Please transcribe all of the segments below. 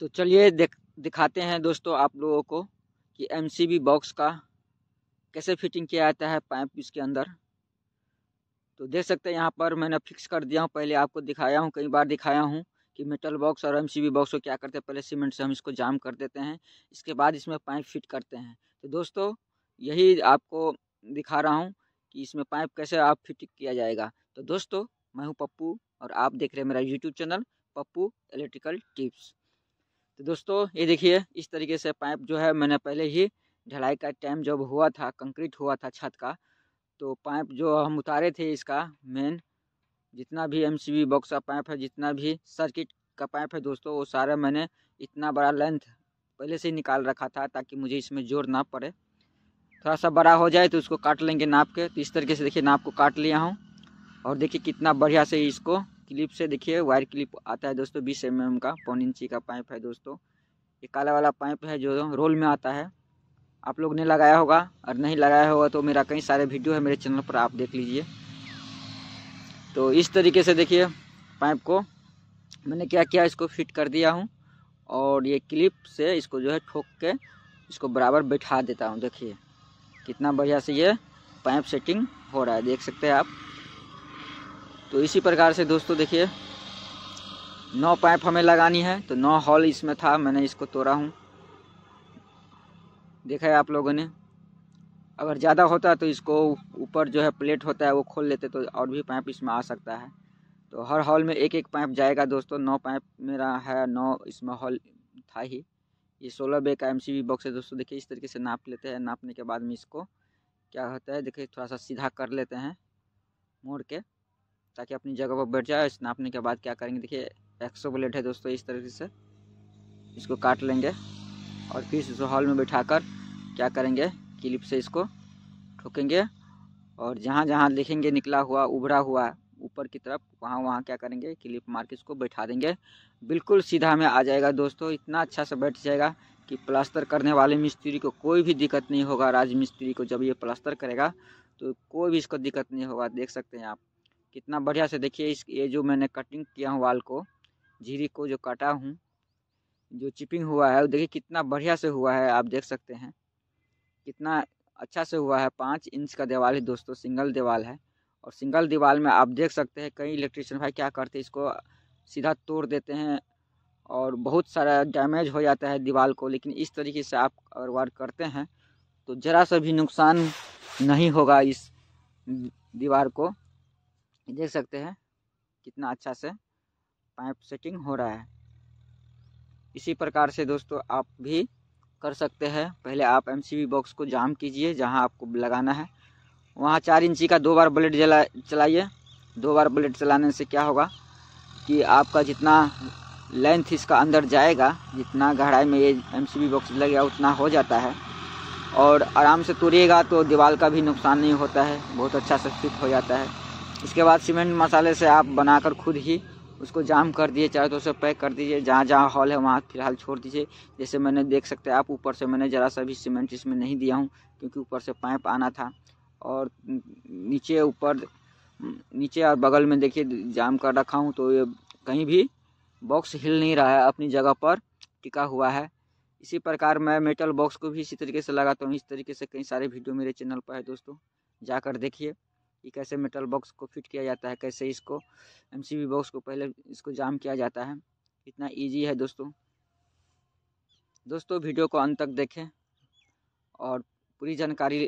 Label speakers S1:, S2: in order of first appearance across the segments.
S1: तो चलिए देख दिखाते हैं दोस्तों आप लोगों को कि एम बॉक्स का कैसे फिटिंग किया जाता है पाइप इसके अंदर तो देख सकते हैं यहाँ पर मैंने फिक्स कर दिया हूँ पहले आपको दिखाया हूँ कई बार दिखाया हूँ कि मेटल बॉक्स और एम बॉक्स को क्या करते हैं पहले सीमेंट से हम इसको जाम कर देते हैं इसके बाद इसमें पाइप फिट करते हैं तो दोस्तों यही आपको दिखा रहा हूँ कि इसमें पाइप कैसे आप फिट किया जाएगा तो दोस्तों मैं हूँ पप्पू और आप देख रहे हैं मेरा YouTube channel Pappu electrical tips तो दोस्तों ये देखिए इस तरीके से पाइप जो है मैंने पहले ही ढलाई का टाइम जब हुआ था कंक्रीट हुआ था छत का तो पाइप जो हम उतारे थे इसका मेन जितना भी एम सी बॉक्स का पाइप है जितना भी सर्किट का पाइप है दोस्तों वो सारा मैंने इतना बड़ा लेंथ पहले से ही निकाल रखा था ताकि मुझे इसमें जोर ना पड़े थोड़ा सा बड़ा हो जाए तो उसको काट लेंगे नाप के तो इस तरीके से देखिए नाप को काट लिया हूँ और देखिए कितना बढ़िया से इसको क्लिप से देखिए वायर क्लिप आता है दोस्तों बीस एम एम का पौन इंची का पाइप है दोस्तों ये काला वाला पाइप है जो रोल में आता है आप लोग ने लगाया होगा और नहीं लगाया होगा तो मेरा कई सारे वीडियो है मेरे चैनल पर आप देख लीजिए तो इस तरीके से देखिए पाइप को मैंने क्या किया इसको फिट कर दिया हूँ और ये क्लिप से इसको जो है ठोक के इसको बराबर बैठा देता हूँ देखिए कितना बढ़िया से ये पाइप सेटिंग हो रहा है देख सकते हैं आप तो इसी प्रकार से दोस्तों देखिए नौ पाइप हमें लगानी है तो नौ हॉल इसमें था मैंने इसको तोड़ा हूँ देखा है आप लोगों ने अगर ज़्यादा होता तो इसको ऊपर जो है प्लेट होता है वो खोल लेते तो और भी पाइप इसमें आ सकता है तो हर हॉल में एक एक पाइप जाएगा दोस्तों नौ पाइप मेरा है नौ इसमें हॉल था ही ये सोलह बे का एम बॉक्स है दोस्तों देखिए इस तरीके से नाप लेते हैं नापने के बाद में इसको क्या होता है देखिए थोड़ा सा सीधा कर लेते हैं मोड़ के ताकि अपनी जगह पर बैठ जाए नापने के बाद क्या करेंगे देखिए एक्सो ब्लेड है दोस्तों इस तरीके से इसको काट लेंगे और फिर इसको हॉल में कर क्या करेंगे क्लिप से इसको ठोकेंगे और जहाँ जहाँ देखेंगे निकला हुआ उभरा हुआ ऊपर की तरफ वहाँ वहाँ क्या करेंगे क्लिप मार के इसको बैठा देंगे बिल्कुल सीधा में आ जाएगा दोस्तों इतना अच्छा से बैठ जाएगा कि प्लास्टर करने वाले मिस्त्री को कोई भी दिक्कत नहीं होगा राज मिस्त्री को जब ये प्लास्टर करेगा तो कोई भी इसको दिक्कत नहीं होगा देख सकते हैं आप कितना बढ़िया से देखिए इस ये जो मैंने कटिंग किया हूँ वाल को झीरी को जो काटा हूँ जो चिपिंग हुआ है वो देखिए कितना बढ़िया से हुआ है आप देख सकते हैं कितना अच्छा से हुआ है पाँच इंच का दीवाल है दोस्तों सिंगल दीवाल है और सिंगल दीवाल में आप देख सकते हैं कई इलेक्ट्रिशियन भाई क्या करते हैं इसको सीधा तोड़ देते हैं और बहुत सारा डैमेज हो जाता है दीवार को लेकिन इस तरीके से आप अगर वार करते हैं तो ज़रा सा भी नुकसान नहीं होगा इस दीवार को देख सकते हैं कितना अच्छा से पाइप सेटिंग हो रहा है इसी प्रकार से दोस्तों आप भी कर सकते हैं पहले आप एम बॉक्स को जाम कीजिए जहां आपको लगाना है वहां चार इंची का दो बार ब्लेड जला चलाइए दो बार ब्लेड चलाने से क्या होगा कि आपका जितना लेंथ इसका अंदर जाएगा जितना गहराई में ये एम बॉक्स लगेगा उतना हो जाता है और आराम से तोड़िएगा तो दीवार का भी नुकसान नहीं होता है बहुत अच्छा से फिट हो जाता है उसके बाद सीमेंट मसाले से आप बनाकर खुद ही उसको जाम कर दिए चाहे तो उसे पैक कर दीजिए जहाँ जहाँ हॉल है वहाँ फिलहाल छोड़ दीजिए जैसे मैंने देख सकते हैं आप ऊपर से मैंने ज़रा सा भी सीमेंट इसमें नहीं दिया हूँ क्योंकि ऊपर से पाइप आना था और नीचे ऊपर नीचे और बगल में देखिए जाम कर रखा हूँ तो ये कहीं भी बॉक्स हिल नहीं रहा है अपनी जगह पर टिका हुआ है इसी प्रकार मैं मेटल बॉक्स को भी इसी तरीके से लगाता हूँ इस तरीके से कई सारे वीडियो मेरे चैनल पर है दोस्तों जाकर देखिए कि कैसे मेटल बॉक्स को फिट किया जाता है कैसे इसको एम बॉक्स को पहले इसको जाम किया जाता है इतना ईजी है दोस्तों दोस्तों वीडियो को अंत तक देखें और पूरी जानकारी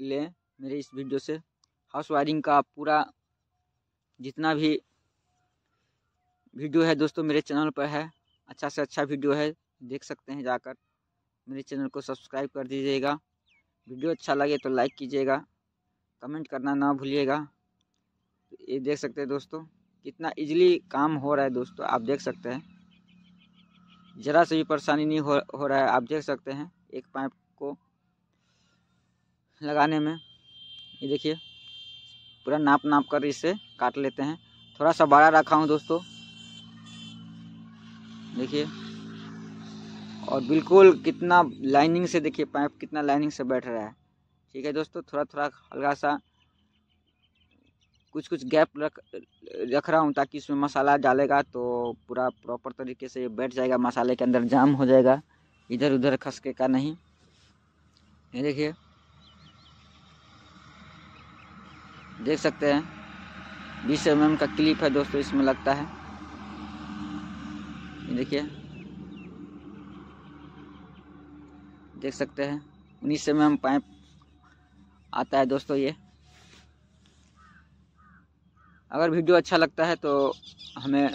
S1: लें मेरे इस वीडियो से हाउस वायरिंग का पूरा जितना भी वीडियो है दोस्तों मेरे चैनल पर है अच्छा से अच्छा वीडियो है देख सकते हैं जाकर मेरे चैनल को सब्सक्राइब कर दीजिएगा वीडियो अच्छा लगे तो लाइक कीजिएगा कमेंट करना ना भूलिएगा ये देख सकते हैं दोस्तों कितना इजीली काम हो रहा है दोस्तों आप देख सकते हैं ज़रा से भी परेशानी नहीं हो हो रहा है आप देख सकते हैं एक पाइप को लगाने में ये देखिए पूरा नाप नाप कर इसे काट लेते हैं थोड़ा सा बड़ा रखा हूँ दोस्तों देखिए और बिल्कुल कितना लाइनिंग से देखिए पाइप कितना लाइनिंग से बैठ रहा है ठीक है दोस्तों थोड़ा थोड़ा हल्का सा कुछ कुछ गैप रख रख रहा हूँ ताकि इसमें मसाला डालेगा तो पूरा प्रॉपर तरीके से बैठ जाएगा मसाले के अंदर जाम हो जाएगा इधर उधर खसके का नहीं ये देखिए देख सकते हैं बीस एम mm का क्लिप है दोस्तों इसमें लगता है ये देखिए देख सकते हैं उन्नीस एम mm पाइप आता है दोस्तों ये अगर वीडियो अच्छा लगता है तो हमें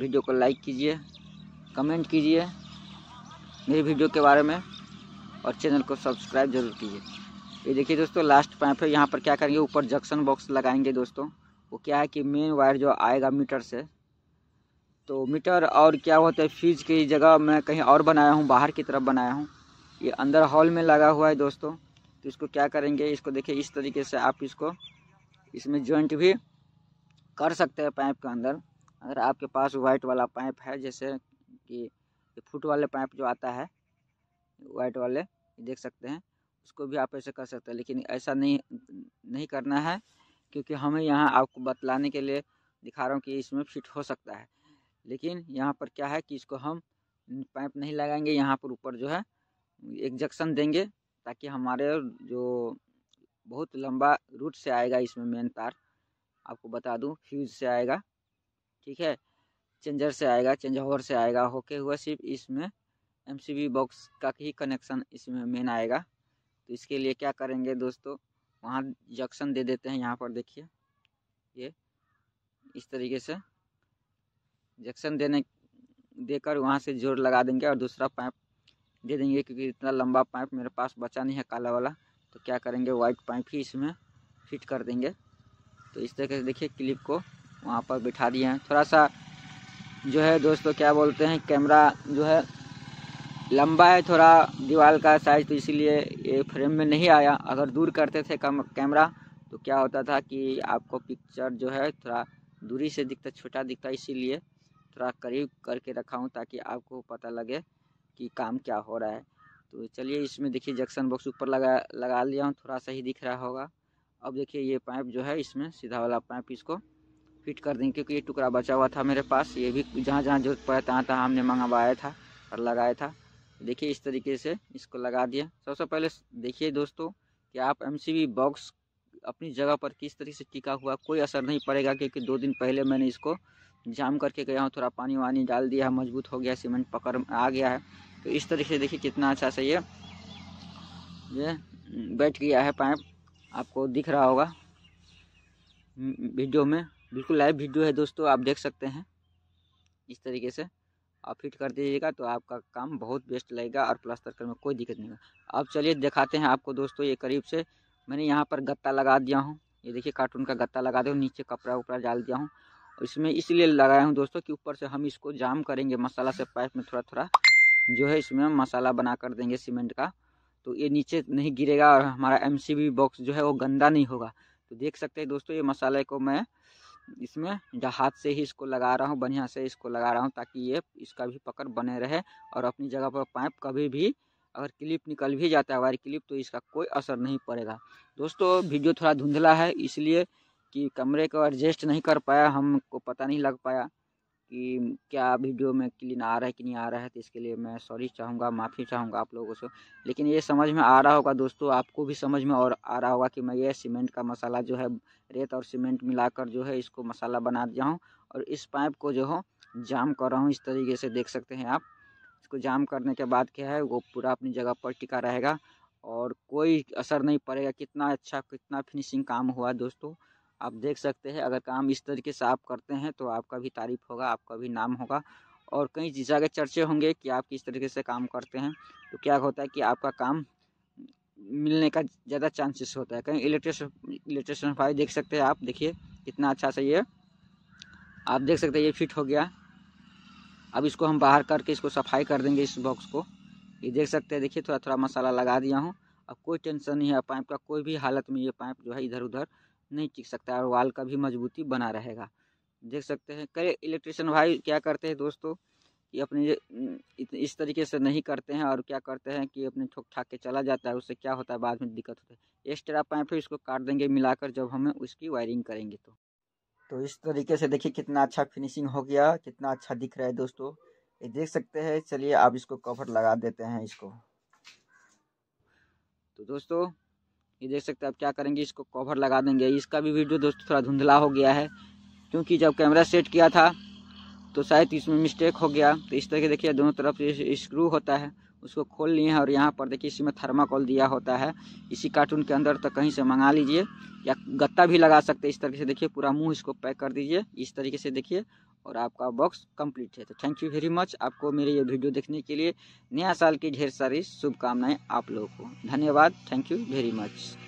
S1: वीडियो को लाइक कीजिए कमेंट कीजिए मेरी वीडियो के बारे में और चैनल को सब्सक्राइब जरूर कीजिए ये देखिए दोस्तों लास्ट पाइप है यहाँ पर क्या करेंगे ऊपर जंक्शन बॉक्स लगाएंगे दोस्तों वो क्या है कि मेन वायर जो आएगा मीटर से तो मीटर और क्या होता है फ्यूज की जगह मैं कहीं और बनाया हूँ बाहर की तरफ बनाया हूँ ये अंदर हॉल में लगा हुआ है दोस्तों इसको क्या करेंगे इसको देखिए इस तरीके से आप इसको इसमें जॉइंट भी कर सकते हैं पाइप के अंदर अगर आपके पास वाइट वाला पाइप है जैसे कि फुट वाले पाइप जो आता है वाइट वाले देख सकते हैं उसको भी आप ऐसे कर सकते हैं लेकिन ऐसा नहीं नहीं करना है क्योंकि हमें यहाँ आपको बतलाने के लिए दिखा रहा हूँ कि इसमें फिट हो सकता है लेकिन यहाँ पर क्या है कि इसको हम पाइप नहीं लगाएंगे यहाँ पर ऊपर जो है एक जक्शन देंगे ताकि हमारे जो बहुत लंबा रूट से आएगा इसमें मेन तार आपको बता दूं फ्यूज से आएगा ठीक है चेंजर से आएगा चेंज ओवर से आएगा होके हुआ सिर्फ इसमें एमसीबी बॉक्स का ही कनेक्शन इसमें मेन आएगा तो इसके लिए क्या करेंगे दोस्तों वहाँ जंक्शन दे देते हैं यहाँ पर देखिए ये इस तरीके से जंक्शन देने देकर वहाँ से जोर लगा देंगे और दूसरा पाइप दे देंगे क्योंकि इतना लंबा पाइप मेरे पास बचा नहीं है काला वाला तो क्या करेंगे वाइट पाइप ही इसमें फिट कर देंगे तो इस तरीके से देखिए क्लिप को वहाँ पर बिठा दिए हैं थोड़ा सा जो है दोस्तों क्या बोलते हैं कैमरा जो है लंबा है थोड़ा दीवार का साइज तो इसीलिए ये फ्रेम में नहीं आया अगर दूर करते थे कम कैमरा तो क्या होता था कि आपको पिक्चर जो है थोड़ा दूरी से दिखता छोटा दिखता इसीलिए थोड़ा करीब करके रखा हूँ ताकि आपको पता लगे कि काम क्या हो रहा है तो चलिए इसमें देखिए जंक्शन बॉक्स ऊपर लगा लगा लिया हूँ थोड़ा सा ही दिख रहा होगा अब देखिए ये पाइप जो है इसमें सीधा वाला पाइप इसको फिट कर देंगे क्योंकि ये टुकड़ा बचा हुआ था मेरे पास ये भी जहाँ जहाँ जरूरत पड़ा तहाँ तहाँ हमने मंगवाया था और लगाया था देखिए इस तरीके से इसको लगा दिया सबसे पहले देखिए दोस्तों कि आप एम बॉक्स अपनी जगह पर किस तरीके से टिका हुआ कोई असर नहीं पड़ेगा क्योंकि दो दिन पहले मैंने इसको जाम करके गया हूँ थोड़ा पानी वानी डाल दिया है मजबूत हो गया सीमेंट पकड़ आ गया है तो इस तरीके से देखिए कितना अच्छा सा ये ये बैठ गया है पाइप आपको दिख रहा होगा हम्म, वीडियो में बिल्कुल लाइव वीडियो है दोस्तों आप देख सकते हैं इस तरीके से आप फिट कर दीजिएगा तो आपका काम बहुत बेस्ट लगेगा और प्लास्टर करने में कोई दिक्कत नहीं होगा अब चलिए दिखाते हैं आपको दोस्तों ये करीब से मैंने यहाँ पर गत्ता लगा दिया हूँ ये देखिए कार्टून का गत्ता लगा दिया नीचे कपड़ा उपड़ा डाल दिया हूँ इसमें इसलिए लगाया हूँ दोस्तों कि ऊपर से हम इसको जाम करेंगे मसाला से पाइप में थोड़ा थोड़ा जो है इसमें मसाला बना कर देंगे सीमेंट का तो ये नीचे नहीं गिरेगा और हमारा एम बॉक्स जो है वो गंदा नहीं होगा तो देख सकते हैं दोस्तों ये मसाले को मैं इसमें हाथ से ही इसको लगा रहा हूँ बढ़िया से इसको लगा रहा हूँ ताकि ये इसका भी पकड़ बने रहे और अपनी जगह पर पाइप कभी भी अगर क्लिप निकल भी जाता है वायर क्लिप तो इसका कोई असर नहीं पड़ेगा दोस्तों वीडियो थोड़ा धुंधला है इसलिए कि कमरे को एडजस्ट नहीं कर पाया हमको पता नहीं लग पाया कि क्या वीडियो में क्लीन आ रहा है कि नहीं आ रहा है तो इसके लिए मैं सॉरी चाहूँगा माफ़ी चाहूँगा आप लोगों से लेकिन ये समझ में आ रहा होगा दोस्तों आपको भी समझ में और आ रहा होगा कि मैं ये सीमेंट का मसाला जो है रेत और सीमेंट मिलाकर जो है इसको मसाला बना दिया हूँ और इस पाइप को जो हो जाम कर रहा हूँ इस तरीके से देख सकते हैं आप इसको जाम करने के बाद क्या है वो पूरा अपनी जगह पर टिका रहेगा और कोई असर नहीं पड़ेगा कितना अच्छा कितना फिनिशिंग काम हुआ दोस्तों आप देख सकते हैं अगर काम इस तरीके से आप करते हैं तो आपका भी तारीफ होगा आपका भी नाम होगा और कई चीज़ा के चर्चे होंगे कि आप किस तरीके से काम करते हैं तो क्या होता है कि आपका काम मिलने का ज़्यादा चांसेस होता है कहीं इलेक्ट्रिशन इलेक्ट्रिशन भाई देख सकते हैं आप देखिए कितना अच्छा सा ये आप देख सकते हैं ये फिट हो गया अब इसको हम बाहर करके इसको सफाई कर देंगे इस बॉक्स को ये देख सकते हैं देखिए थोड़ा थोड़ा मसाला लगा दिया हूँ अब कोई टेंशन नहीं है पाइप का कोई भी हालत में ये पाइप जो है इधर उधर नहीं टिक सकता और वाल का भी मजबूती बना रहेगा देख सकते हैं कई इलेक्ट्रिशियन भाई क्या करते हैं दोस्तों कि अपने इस तरीके से नहीं करते हैं और क्या करते हैं कि अपने ठोक ठाक के चला जाता है उससे क्या होता है बाद में दिक्कत होती है एक्स्ट्रा पाइप है इसको काट देंगे मिलाकर जब हमें उसकी वायरिंग करेंगे तो तो इस तरीके से देखिए कितना अच्छा फिनिशिंग हो गया कितना अच्छा दिख रहा है दोस्तों ये देख सकते हैं चलिए आप इसको कवर लगा देते हैं इसको तो दोस्तों ये देख सकते हैं आप क्या करेंगे इसको कवर लगा देंगे इसका भी वीडियो दोस्तों थोड़ा धुंधला हो गया है क्योंकि जब कैमरा सेट किया था तो शायद इसमें मिस्टेक हो गया तो इस तरह के देखिए दोनों तरफ स्क्रू होता है उसको खोल लिए हैं और यहाँ पर देखिए इसी में थर्माकोल दिया होता है इसी कार्टून के अंदर तो कहीं से मंगा लीजिए या गत्ता भी लगा सकते हैं इस तरीके से देखिए पूरा मुंह इसको पैक कर दीजिए इस तरीके से देखिए और आपका बॉक्स कंप्लीट है तो थैंक यू वेरी मच आपको मेरे ये वीडियो देखने के लिए नया साल की ढेर सारी शुभकामनाएं आप लोगों को धन्यवाद थैंक यू वेरी मच